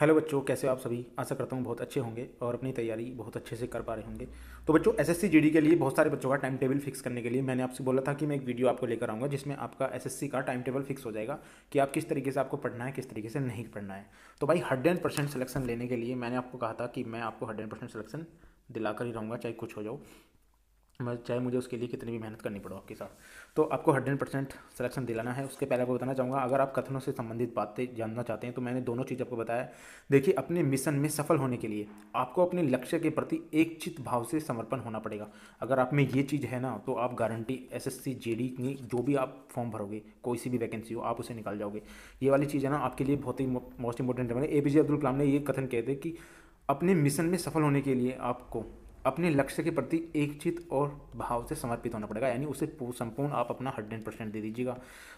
hello बच्चों कैसे हो आप सभी आशा करता हूँ बहुत अच्छे होंगे और अपनी तैयारी बहुत अच्छे से कर पा रहे होंगे तो बच्चों एसएससी जीडी के लिए बहुत सारे बच्चों का टाइम टेबल फिक्स करने के लिए मैंने आपसे बोला था कि मैं एक वीडियो आपको लेकर आऊँगा जिसमें आपका एसएससी का टाइम टेबल फिक्स हो जाएगा कि आप किस तरीके से आपको पढ़ना है किस तरीके से नहीं पढ़ना है तो भाई हंड्रेड परसेंट सिलेक्शन लेने के लिए मैंने आपको कहा था कि मैं आपको हंड्रेड सिलेक्शन दिलाकर ही रहूँगा चाहे कुछ हो जाओ मैं मतलब चाहे मुझे उसके लिए कितनी भी मेहनत करनी पड़े आपके साथ तो आपको हंड्रेड परसेंट सलेक्शन दिलाना है उसके पहले आपको बताना चाहूँगा अगर आप कथनों से संबंधित बातें जानना चाहते हैं तो मैंने दोनों चीज़ आपको बताया देखिए अपने मिशन में सफल होने के लिए आपको अपने लक्ष्य के प्रति एक चित भाव से समर्पण होना पड़ेगा अगर आप में ये चीज़ है ना तो आप guarantee S S C J D की जो भी आप फॉर्म भरोगे कोई सी भी वैकेंसी हो आप उसे निकाल जाओगे ये वाली चीज़ है ना आपके लिए बहुत ही मोस्ट इंपॉर्टेंट है मैंने ए पी जे अब्दुल कलाम ने ये कथन कहते कि अपने मिशन में सफल होने के लिए आपको अपने लक्ष्य के प्रति एकचित और भाव से समर्पित होना पड़ेगा यानी उसे संपूर्ण आप अपना हंड्रेड परसेंट दे दीजिएगा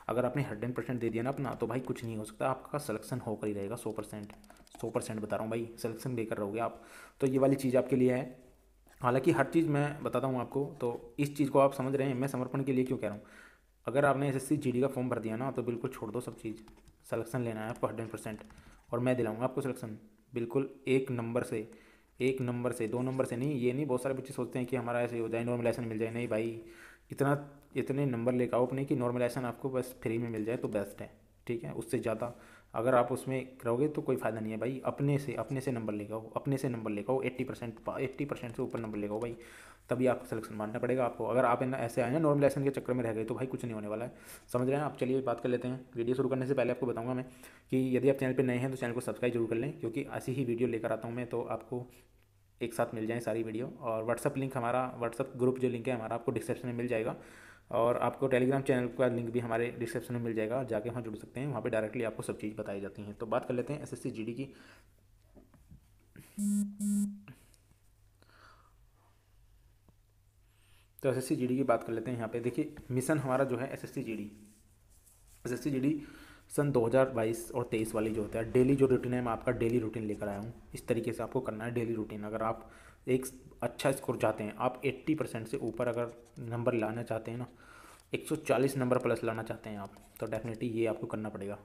अगर आपने हंड्रेड परसेंट दे दिया ना अपना तो भाई कुछ नहीं हो सकता आपका सिलेक्शन होकर ही रहेगा सौ परसेंट सौ परसेंट बता रहा हूँ भाई सिलेक्शन लेकर रहोगे आप तो ये वाली चीज़ आपके लिए है हालांकि हर चीज़ मैं बताता हूँ आपको तो इस चीज़ को आप समझ रहे हैं मैं समर्पण के लिए क्यों कह रहा हूँ अगर आपने एस एस का फॉर्म भर दिया ना तो बिल्कुल छोड़ दो सब चीज़ सलेक्शन लेना है आपको हंड्रेड परसेंट और मैं दिलाऊँगा आपको सलेक्शन बिल्कुल एक नंबर से एक नंबर से दो नंबर से नहीं ये नहीं बहुत सारे बच्चे सोचते हैं कि हमारा ऐसे हो जाए नॉर्मलाइजेशन मिल जाए नहीं भाई इतना इतने नंबर लेकर आओ अपने कि नॉर्मलाइजेशन आपको बस फ्री में मिल जाए तो बेस्ट है ठीक है उससे ज़्यादा अगर आप उसमें करोगे तो कोई फ़ायदा नहीं है भाई अपने से अपने से नंबर आओ अपने से नंबर आओ एट्टी परसेंट एट्टी परसेंट से ऊपर नंबर लेगा भाई तभी आपको सिलेक्शन मानना पड़ेगा आपको अगर आप ना ऐसे आए ना नॉर्मल लेसन के चक्कर में रह गए तो भाई कुछ नहीं होने वाला है समझ रहे हैं आप चलिए बात कर लेते हैं वीडियो शुरू करने से पहले आपको बताऊंगा मैं कि यदि आप चैनल पर नए हैं तो चैनल को सब्सक्राइब जरूर कर लें क्योंकि ऐसी ही वीडियो लेकर आता हूँ मैं तो आपको एक साथ मिल जाए सारी वीडियो और व्हाट्सअप लिंक हमारा व्हाट्सअप ग्रुप जो लिंक है हमारा आपको डिस्क्रिप्शन में मिल जाएगा और आपको टेलीग्राम चैनल का लिंक भी हमारे डिस्क्रिप्शन में मिल जाएगा और जाके वहाँ जुड़ सकते हैं वहाँ पे डायरेक्टली आपको सब चीज़ बताई जाती हैं तो बात कर लेते हैं एसएससी जीडी की तो एसएससी जीडी की बात कर लेते हैं यहाँ पे देखिए मिशन हमारा जो है एसएससी जीडी एसएससी जीडी सन 2022 और 23 वाली जो होता है डेली जो रूटीन है मैं आपका डेली रूटीन लेकर आया हूँ इस तरीके से आपको करना है डेली रूटीन अगर आप एक अच्छा स्कोर चाहते हैं आप 80 परसेंट से ऊपर अगर नंबर लाना चाहते हैं ना 140 नंबर प्लस लाना चाहते हैं आप तो डेफिनेटली ये आपको करना पड़ेगा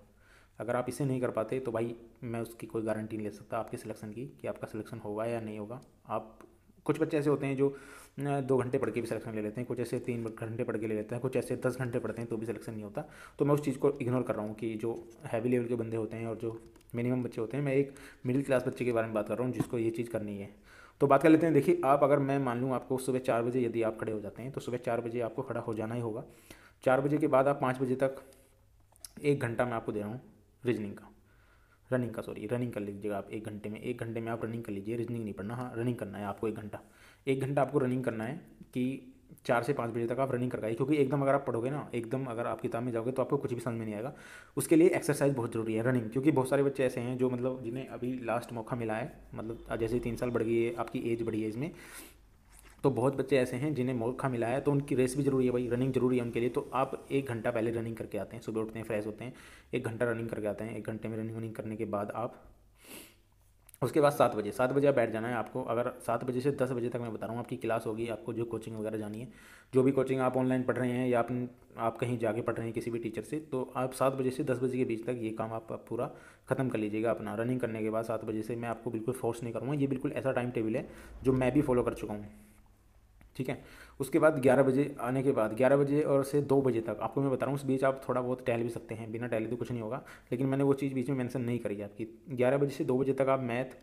अगर आप इसे नहीं कर पाते तो भाई मैं उसकी कोई गारंटी नहीं ले सकता आपके सिलेक्शन की कि आपका सिलेक्शन होगा या नहीं होगा आप कुछ बच्चे ऐसे होते हैं जो दो घंटे पढ़ के भी सिलेक्शन ले लेते हैं कुछ ऐसे तीन घंटे पढ़ के ले लेते हैं कुछ ऐसे दस घंटे पढ़ते हैं तो भी सिलेक्शन नहीं होता तो मैं उस चीज़ को इग्नोर कर रहा हूँ कि जो हैवी लेवल के बंदे होते हैं और जो मिनिमम बच्चे होते हैं मैं एक मिडिल क्लास बच्चे के बारे में बात कर रहा हूँ जिसको ये चीज़ करनी है तो बात कर लेते हैं देखिए आप अगर मैं मान लूँ आपको सुबह चार बजे यदि आप खड़े हो जाते हैं तो सुबह चार बजे आपको खड़ा हो जाना ही होगा चार बजे के बाद आप पाँच बजे तक एक घंटा मैं आपको दे रहा हूँ रीजनिंग का रनिंग का सॉरी रनिंग कर लीजिएगा आप एक घंटे में एक घंटे में आप रनिंग कर लीजिए रीजनिंग नहीं पढ़ना हाँ रनिंग करना है आपको एक घंटा एक घंटा आपको रनिंग करना है कि चार से पाँच बजे तक आप रनिंग करवाइए क्योंकि एकदम अगर आप पढ़ोगे ना एकदम अगर आप किताब में जाओगे तो आपको कुछ भी समझ में नहीं आएगा उसके लिए एक्सरसाइज बहुत ज़रूरी है रनिंग क्योंकि बहुत सारे बच्चे ऐसे हैं जो मतलब जिन्हें अभी लास्ट मौका मिला है मतलब जैसे तीन साल बढ़ गई है आपकी एज बढ़ी है इसमें तो बहुत बच्चे ऐसे हैं जिन्हें मौका मिला है तो उनकी रेस भी जरूरी है भाई रनिंग जरूरी है उनके लिए तो आप एक घंटा पहले रनिंग करके आते हैं सुबह उठते हैं फ्रेश होते हैं एक घंटा रनिंग करके आते हैं एक घंटे में रनिंग वनिंग करने के बाद आप उसके बाद सात बजे सात बजे आप बैठ जाना है आपको अगर सात बजे से दस बजे तक मैं बता रहा हूँ आपकी क्लास होगी आपको जो कोचिंग वगैरह जानी है जो भी कोचिंग आप ऑनलाइन पढ़ रहे हैं या आप आप कहीं जाके पढ़ रहे हैं किसी भी टीचर से तो आप सात बजे से दस बजे के बीच तक ये काम आप पूरा ख़त्म कर लीजिएगा अपना रनिंग करने के बाद सात बजे से मैं आपको बिल्कुल फोर्स नहीं करूँगा ये बिल्कुल ऐसा टाइम टेबल है जो मैं भी फॉलो कर चुका हूँ ठीक है उसके बाद ग्यारह बजे आने के बाद ग्यारह बजे और से दो बजे तक आपको मैं बता रहा हूँ उस बीच आप थोड़ा बहुत टहल भी सकते हैं बिना टहले तो कुछ नहीं होगा लेकिन मैंने वो चीज़ बीच में मेंशन नहीं करी है आपकी ग्यारह बजे से दो बजे तक आप मैथ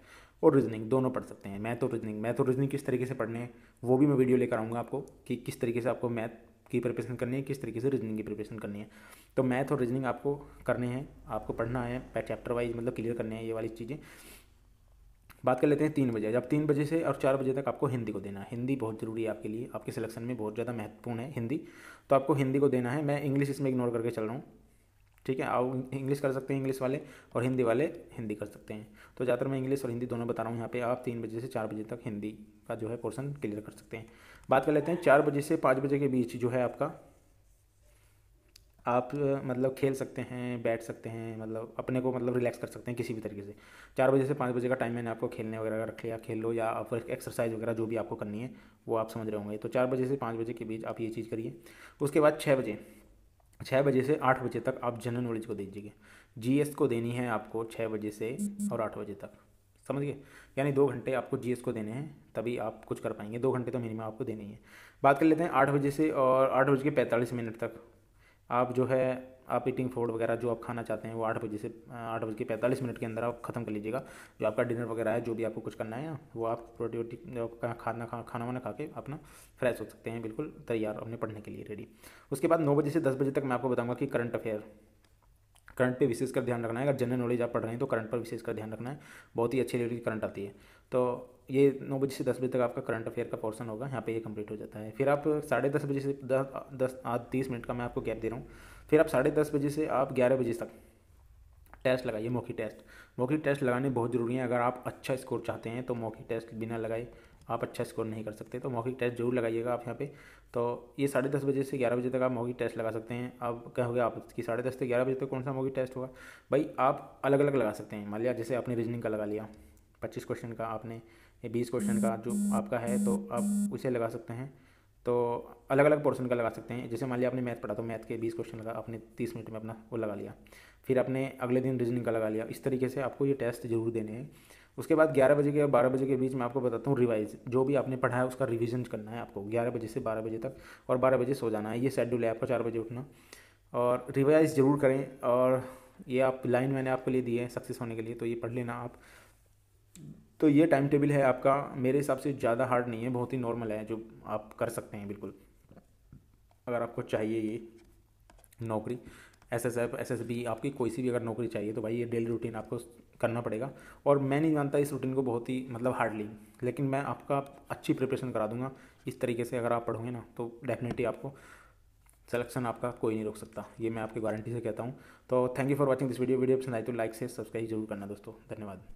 और रीजनिंग दोनों पढ़ सकते हैं मैथ और रीजनिंग मैथ और रीजनिंग किस तरीके से पढ़ने हैं वो भी मैं वीडियो लेकर आऊँगा आपको कि किस तरीके से आपको मैथ की प्रिपरेशन करनी है किस तरीके से रीजनिंग की प्रिपरेशन करनी है तो मैथ और रीजनिंग आपको करने हैं आपको पढ़ना है चैप्टर वाइज मतलब क्लियर करने हैं ये वाली चीज़ें बात कर लेते हैं तीन बजे जब तीन बजे से और चार बजे तक आपको हिंदी को देना है हिंदी बहुत ज़रूरी है आपके लिए आपके सिलेक्शन में बहुत ज़्यादा महत्वपूर्ण है हिंदी तो आपको हिंदी को देना है मैं इंग्लिश इसमें इग्नोर करके चल रहा हूँ ठीक है आप इंग्लिश कर सकते हैं इंग्लिश वाले और हिंदी वाले हिंदी कर सकते हैं तो ज़्यादातर मैं इंग्लिश और हिंदी दोनों बता रहा हूँ यहाँ पे आप तीन बजे से चार बजे तक हिंदी का जो है पोर्सन क्लियर कर सकते हैं बात कर लेते हैं चार बजे से पाँच बजे के बीच जो है आपका आप मतलब खेल सकते हैं बैठ सकते हैं मतलब अपने को मतलब रिलैक्स कर सकते हैं किसी भी तरीके से चार बजे से पाँच बजे का टाइम मैंने आपको खेलने वगैरह रख लिया खेल लो या आप एक्सरसाइज वगैरह जो भी आपको करनी है वो आप समझ रहे होंगे तो चार बजे से पाँच बजे के बीच आप ये चीज़ करिए उसके बाद छः बजे छः बजे से आठ बजे तक आप जनरल नॉलेज को दीजिएगा जी को देनी है आपको छः बजे से और आठ बजे तक समझ गए यानी दो घंटे आपको जी को देने हैं तभी आप कुछ कर पाएंगे दो घंटे तो मिनिमम आपको देने ही है बात कर लेते हैं आठ बजे से और आठ बज के पैंतालीस मिनट तक आप जो है आप ईटिंग फूड वगैरह जो आप खाना चाहते हैं वो आठ बजे से आठ बज के पैंतालीस मिनट के अंदर आप ख़त्म कर लीजिएगा जो आपका डिनर वगैरह है जो भी आपको कुछ करना है ना वो आप रोटी वोटी खाना खा खाना वाना खा के अपना फ्रेश हो सकते हैं बिल्कुल तैयार अपने पढ़ने के लिए रेडी उसके बाद नौ बजे से दस बजे तक मैं आपको बताऊँगा कि करंट अफेयर करंट पे विशेषकर ध्यान रखना है अगर जनरल नॉलेज आप पढ़ रहे हैं तो करंट पर विशेष कर ध्यान रखना है बहुत ही अच्छी रेट करंट आती है तो ये नौ बजे से दस बजे तक आपका करंट अफेयर का पोर्सन होगा यहाँ पे ये कंप्लीट हो जाता है फिर आप साढ़े दस बजे से दस दस आज तीस मिनट का मैं आपको गैप दे रहा हूँ फिर आप साढ़े दस बजे से आप ग्यारह बजे तक टेस्ट लगाइए मौखिक टेस्ट मौखिक टेस्ट लगाने बहुत ज़रूरी है अगर आप अच्छा स्कोर चाहते हैं तो मौखिक टेस्ट बिना लगाए आप अच्छा स्कोर नहीं कर सकते तो मौखिक टेस्ट जरूर लगाइएगा आप यहाँ पे तो ये साढ़े दस बजे से ग्यारह बजे तक आप मौखिक टेस्ट लगा सकते हैं अब कहोगे आप कि साढ़े दस से ग्यारह बजे तक कौन सा मौखिक टेस्ट होगा भाई आप अलग अलग लगा सकते हैं मान लिया जैसे आपने रीजनिंग का लगा लिया पच्चीस क्वेश्चन का आपने बीस क्वेश्चन का जो आपका है तो आप उसे लगा सकते हैं तो अलग अलग पोर्शन का लगा सकते हैं जैसे मान लिया आपने मैथ पढ़ा तो मैथ के बीस क्वेश्चन का आपने तीस मिनट में अपना वो लगा लिया फिर आपने अगले दिन रीजनिंग का लगा लिया इस तरीके से आपको ये टेस्ट ज़रूर देने हैं उसके बाद ग्यारह बजे के या बारह बजे के बीच मैं आपको बताता हूँ रिवाइज जो भी आपने पढ़ा है उसका रिविजन करना है आपको ग्यारह बजे से बारह बजे तक और बारह बजे सो जाना है ये शेड्यूल है आपको चार बजे उठना और रिवाइज ज़रूर करें और ये आप लाइन मैंने आपके लिए दी है सक्सेस होने के लिए तो ये पढ़ लेना आप तो ये टाइम टेबल है आपका मेरे हिसाब से ज़्यादा हार्ड नहीं है बहुत ही नॉर्मल है जो आप कर सकते हैं बिल्कुल अगर आपको चाहिए ये नौकरी S S F S S B आपकी कोई सी भी अगर नौकरी चाहिए तो भाई ये डेली रूटीन आपको करना पड़ेगा और मैं नहीं जानता इस रूटीन को बहुत ही मतलब हार्डली लेकिन मैं आपका अच्छी प्रिपरेशन करा दूंगा इस तरीके से अगर आप पढ़ोगे ना तो डेफिनेटली आपको सिलेक्शन आपका कोई नहीं रोक सकता ये मैं आपकी गारंटी से कहता हूँ तो thank you for watching this video video पसंद आई तो लाइक से सब्सक्राइब जरूर करना दोस्तों धन्यवाद